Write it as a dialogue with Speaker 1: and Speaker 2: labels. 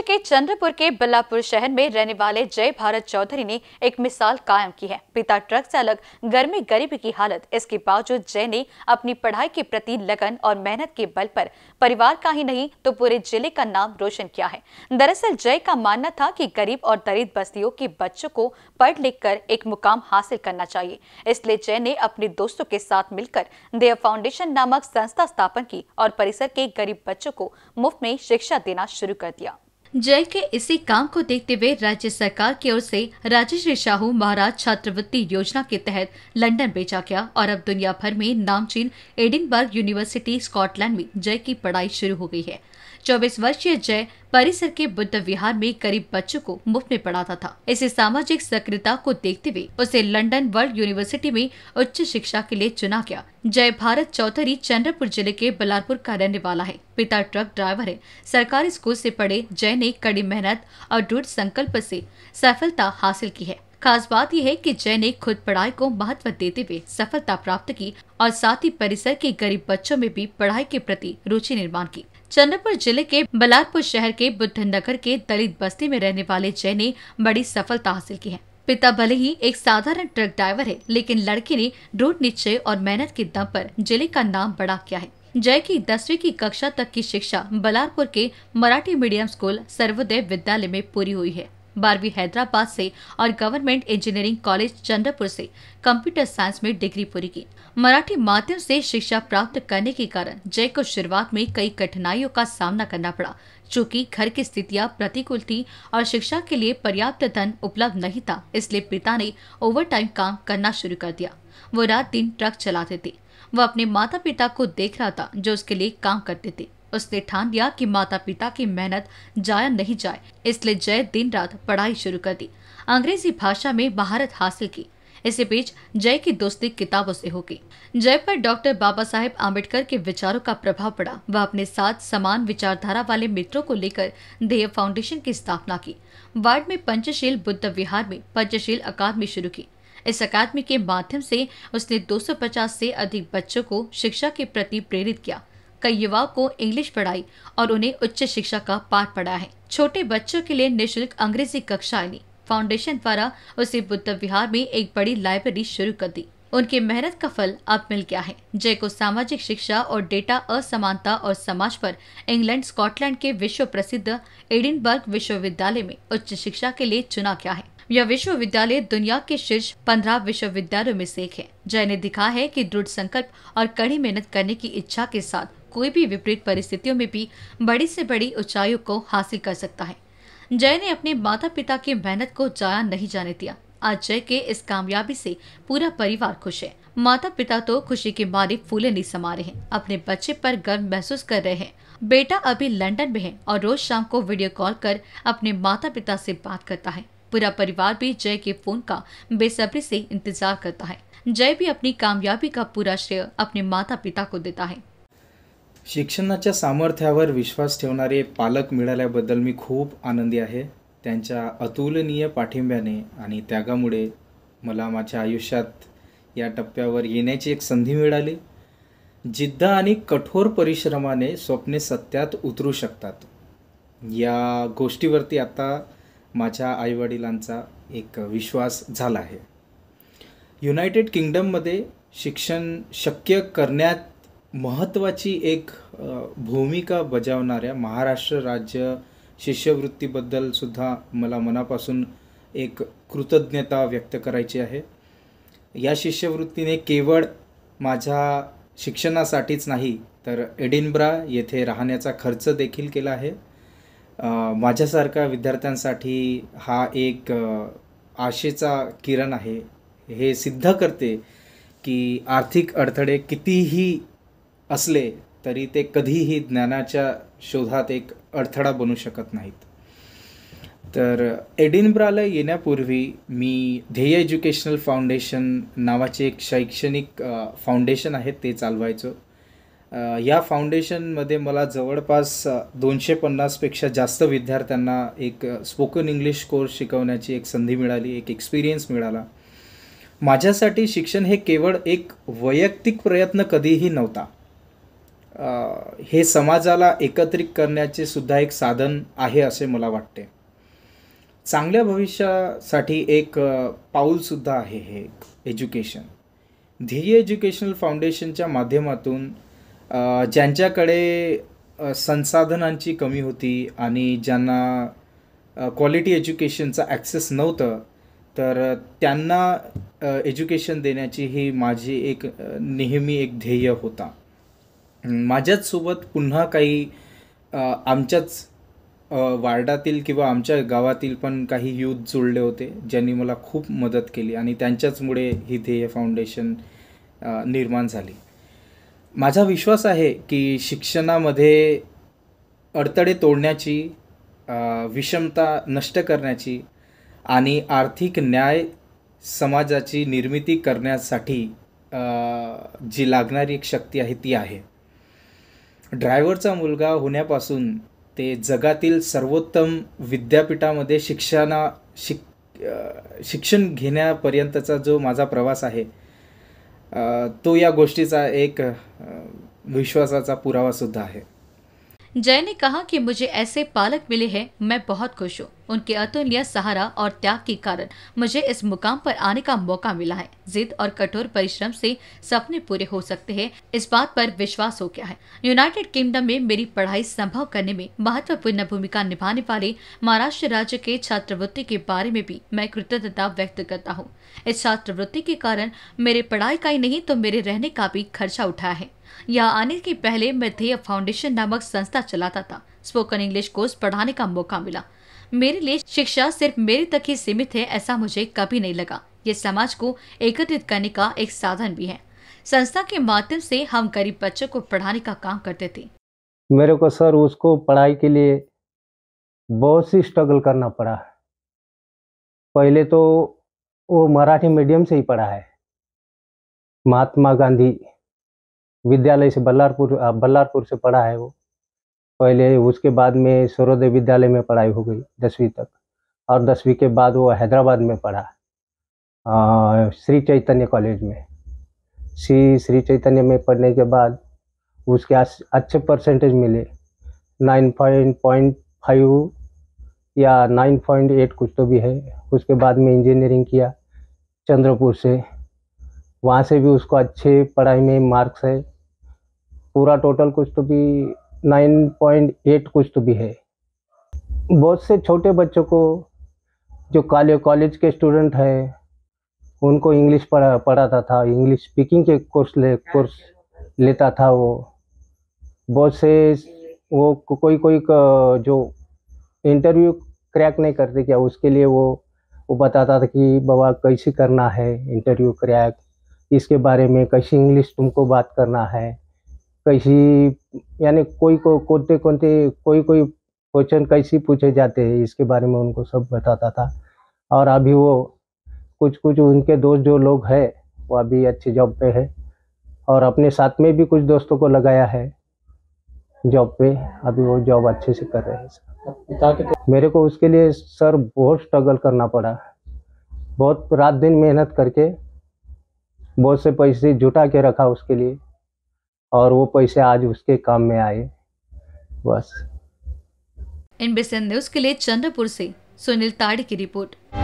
Speaker 1: महाराष्ट्र के चंद्रपुर के बल्लापुर शहर में रहने वाले जय भारत चौधरी ने एक मिसाल कायम की है पिता ट्रक से अलग घर में गरीबी की हालत इसके बावजूद जय ने अपनी पढ़ाई के प्रति लगन और मेहनत के बल पर परिवार का ही नहीं तो पूरे जिले का नाम रोशन किया है दरअसल जय का मानना था कि गरीब और दरिद बस्तियों के बच्चों को पढ़ लिख कर एक मुकाम हासिल करना चाहिए इसलिए जय ने अपने दोस्तों के साथ मिलकर देव फाउंडेशन नामक संस्था स्थापन की और परिसर के गरीब बच्चों को मुफ्त में शिक्षा देना शुरू कर दिया जय के इसी काम को देखते हुए राज्य सरकार की ओर से राजश्री शाहू महाराज छात्रवृत्ति योजना के तहत लंदन भेजा गया और अब दुनिया भर में नामचीन एडिनबर्ग यूनिवर्सिटी स्कॉटलैंड में जय की पढ़ाई शुरू हो गई है चौबीस वर्षीय जय परिसर के बुद्ध विहार में गरीब बच्चों को मुफ्त में पढ़ाता था इसे सामाजिक सक्रियता को देखते हुए उसे लंदन वर्ल्ड यूनिवर्सिटी में उच्च शिक्षा के लिए चुना गया जय भारत चौधरी चंद्रपुर जिले के बलारपुर का रहने वाला है पिता ट्रक ड्राइवर है सरकारी स्कूल से पढ़े जय ने कड़ी मेहनत और दृढ़ संकल्प से सफलता हासिल की है खास बात यह है कि जय ने खुद पढ़ाई को महत्व देते हुए सफलता प्राप्त की और साथ ही परिसर के गरीब बच्चों में भी पढ़ाई के प्रति रुचि निर्माण की चंद्रपुर जिले के बलारपुर शहर के बुद्ध नगर के दलित बस्ती में रहने वाले जय ने बड़ी सफलता हासिल की है पिता भले ही एक साधारण ट्रक ड्राइवर है लेकिन लड़के ने दृढ़ निश्चय और मेहनत के दम पर जिले का नाम बड़ा किया है जय की दसवीं की कक्षा तक की शिक्षा बलारपुर के मराठी मीडियम स्कूल सर्वोदय विद्यालय में पूरी हुई है बारहवीं हैदराबाद से और गवर्नमेंट इंजीनियरिंग कॉलेज चंद्रपुर से कंप्यूटर साइंस में डिग्री पूरी की मराठी माध्यम से शिक्षा प्राप्त करने के कारण जय को शुरुआत में कई कठिनाइयों का सामना करना पड़ा चूंकि घर की स्थितियां प्रतिकूल थी और शिक्षा के लिए पर्याप्त धन उपलब्ध नहीं था इसलिए पिता ने ओवरटाइम काम करना शुरू कर दिया वो रात दिन ट्रक चलाते थे वह अपने माता पिता को देख रहा था जो उसके लिए काम करते थे उसने ठान लिया कि माता पिता की मेहनत जाया नहीं जाए इसलिए जय दिन रात पढ़ाई शुरू कर दी अंग्रेजी भाषा में महारत हासिल की इसी बीच जय की दोस्ती किताबों से होगी जय पर डॉक्टर बाबा साहेब आम्बेडकर के विचारों का प्रभाव पड़ा वह अपने साथ समान विचारधारा वाले मित्रों को लेकर देव फाउंडेशन की स्थापना की वार्ड में पंचशील बुद्ध विहार में पंचशील अकादमी शुरू की इस अकादमी के माध्यम से उसने 250 से अधिक बच्चों को शिक्षा के प्रति प्रेरित किया कई युवाओं को इंग्लिश पढ़ाई और उन्हें उच्च शिक्षा का पाठ पढ़ा है छोटे बच्चों के लिए निःशुल्क अंग्रेजी कक्षाएं ली फाउंडेशन द्वारा उसे बुद्ध विहार में एक बड़ी लाइब्रेरी शुरू कर दी उनके मेहनत का फल अब मिल गया है जय को सामाजिक शिक्षा और डेटा असमानता और समाज पर इंग्लैंड स्कॉटलैंड के विश्व प्रसिद्ध एडिनबर्ग विश्वविद्यालय में उच्च शिक्षा के लिए चुना गया है यह विश्वविद्यालय दुनिया के शीर्ष पंद्रह विश्वविद्यालयों में से एक है जय ने दिखा है कि दृढ़ संकल्प और कड़ी मेहनत करने की इच्छा के साथ कोई भी विपरीत परिस्थितियों में भी बड़ी से बड़ी ऊंचाइयों को हासिल कर सकता है जय ने अपने माता पिता की मेहनत को जाया नहीं जाने दिया आज जय के इस कामयाबी से पूरा परिवार खुश है माता पिता तो खुशी के मारे फूले नहीं समा रहे हैं अपने बच्चे पर गर्व महसूस कर रहे हैं बेटा अभी लंदन में है और रोज शाम को वीडियो कॉल कर अपने माता पिता से बात करता है पूरा परिवार भी जय के फोन का बेसब्री से इंतजार करता है जय भी अपनी कामयाबी का पूरा श्रेय अपने माता पिता को देता है
Speaker 2: शिक्षणाच्या सामर्थ्यावर विश्वास ठेवणारे पालक मिळाल्याबद्दल मी खूप आनंदी आहे त्यांच्या अतुलनीय पाठिंब्याने आणि त्यागामुळे मला माझ्या आयुष्यात या टप्प्यावर येण्याची एक संधी मिळाली जिद्द आणि कठोर परिश्रमाने स्वप्ने सत्यात उतरू शकतात या गोष्टीवरती आता माझ्या आईवडिलांचा एक विश्वास झाला आहे युनायटेड किंगडममध्ये शिक्षण शक्य करण्यात महत्त्वाची एक भूमिका बजावणाऱ्या महाराष्ट्र राज्य शिष्यवृत्तीबद्दल सुद्धा मला मनापासून एक कृतज्ञता व्यक्त करायची आहे या शिष्यवृत्तीने केवळ माझ्या शिक्षणासाठीच नाही तर एडिनब्रा येथे राहण्याचा खर्च देखील केला आहे माझ्यासारख्या विद्यार्थ्यांसाठी हा एक आशेचा किरण आहे हे सिद्ध करते की आर्थिक अडथळे कितीही असले तरी ते कधीही ज्ञानाच्या शोधात एक अडथळा बनू शकत नाहीत तर एडिनब्राला येण्यापूर्वी मी ध्येय एज्युकेशनल फाउंडेशन नावाचे एक शैक्षणिक फाउंडेशन आहे ते चालवायचो या फाउंडेशनमध्ये मला जवळपास दोनशे पन्नासपेक्षा जास्त विद्यार्थ्यांना एक स्पोकन इंग्लिश कोर्स शिकवण्याची एक संधी मिळाली एक एक्सपिरियन्स मिळाला माझ्यासाठी शिक्षण हे केवळ एक वैयक्तिक प्रयत्न कधीही नव्हता हे समाजाला एकत्रित करण्याचे सुद्धा एक साधन आहे असे मला वाटते चांगल्या भविष्यासाठी एक पाऊलसुद्धा आहे हे एज्युकेशन ध्येय एज्युकेशनल फाउंडेशनच्या माध्यमातून ज्यांच्याकडे संसाधनांची कमी होती आणि ज्यांना क्वालिटी एज्युकेशनचा ॲक्सेस नव्हतं तर त्यांना एज्युकेशन देण्याची ही माझी एक नेहमी एक ध्येय होता माझ्याचसोबत पुन्हा काही आमच्याच वार्डातील किंवा आमच्या गावातील पण काही यूथ जुळले होते ज्यांनी मला खूप मदत केली आणि त्यांच्याचमुळे ही ध्येय फाउंडेशन निर्माण झाली माझा विश्वास आहे की शिक्षणामध्ये अडथळे तोडण्याची विषमता नष्ट करण्याची आणि आर्थिक न्याय समाजाची निर्मिती करण्यासाठी जी लागणारी एक शक्ती आहे ती आहे ड्रायव्हरचा मुलगा होण्यापासून ते जगातील सर्वोत्तम विद्यापीठामध्ये शिक्षणा शिक शिक्षण घेण्यापर्यंतचा जो माझा प्रवास आहे तो या गोष्टीचा एक विश्वासाचा पुरावा सुद्धा आहे
Speaker 1: जयने कहा कि मुझे ऐसे पालक मिले हैं मैं बहुत खुश हूँ उनके अतुल्य सहारा और त्याग के कारण मुझे इस मुकाम पर आने का मौका मिला है जिद और कठोर परिश्रम से सपने पूरे हो सकते हैं इस बात पर विश्वास हो गया है यूनाइटेड किंगडम में मेरी पढ़ाई संभव करने में महत्वपूर्ण भूमिका निभाने वाले महाराष्ट्र राज्य के छात्रवृत्ति के बारे में भी मैं कृतज्ञता व्यक्त करता हूँ इस छात्रवृत्ति के कारण मेरे पढ़ाई का ही नहीं तो मेरे रहने का भी खर्चा उठा है यहाँ आने के पहले मैं ध्येय फाउंडेशन नामक संस्था चलाता था स्पोकन इंग्लिश कोर्स पढ़ाने का मौका मिला मेरे लिए शिक्षा सिर्फ मेरे तक ही सीमित है ऐसा मुझे कभी नहीं लगा ये समाज को एकत्रित करने का एक साधन भी है संस्था के माध्यम से हम गरीब बच्चों को पढ़ाने का काम करते थे
Speaker 3: मेरे को सर उसको पढ़ाई के लिए बहुत सी स्ट्रगल करना पड़ा पहले तो वो मराठी मीडियम से ही पढ़ा है महात्मा गांधी विद्यालय से बल्लारपुर बल्लारपुर से पढ़ा है वो पहले उसके बाद में सूर्योदय विद्यालय में पढ़ाई हो गई दसवीं तक और दसवीं के बाद वो हैदराबाद में पढ़ा श्री चैतन्य कॉलेज में श्री श्री चैतन्य में पढ़ने के बाद उसके अच्छे परसेंटेज मिले नाइन पॉइंट पॉइंट फाइव या नाइन पॉइंट एट कुछ तो भी है उसके बाद में इंजीनियरिंग किया चंद्रपुर से वहाँ से भी उसको अच्छे पढ़ाई में मार्क्स है पूरा टोटल कुछ तो भी नाइन पॉइंट एट कुछ तो भी है बहुत से छोटे बच्चों को जो काले कॉलेज के स्टूडेंट हैं उनको इंग्लिश पढ़ा पढ़ाता था इंग्लिश स्पीकिंग के कोर्स ले कोर्स लेता था वो बहुत से वो कोई कोई जो इंटरव्यू क्रैक नहीं करते क्या उसके लिए वो वो बताता था कि बाबा कैसे करना है इंटरव्यू क्रैक इसके बारे में कैसे इंग्लिश तुमको बात करना है कैसी यानी कोई को कोते कोते कोई कोई क्वेश्चन कैसी पूछे जाते हैं इसके बारे में उनको सब बताता था और अभी वो कुछ कुछ उनके दोस्त जो लोग हैं वो अभी अच्छी जॉब पे है और अपने साथ में भी कुछ दोस्तों को लगाया है जॉब पे अभी वो जॉब अच्छे से कर रहे हैं मेरे को उसके लिए सर बहुत स्ट्रगल करना पड़ा बहुत रात दिन मेहनत करके बहुत से पैसे जुटा के रखा उसके लिए और वो पैसे आज उसके काम में आए बस
Speaker 1: इन बिसन न्यूज के लिए चंद्रपुर से सुनील ताड़ की रिपोर्ट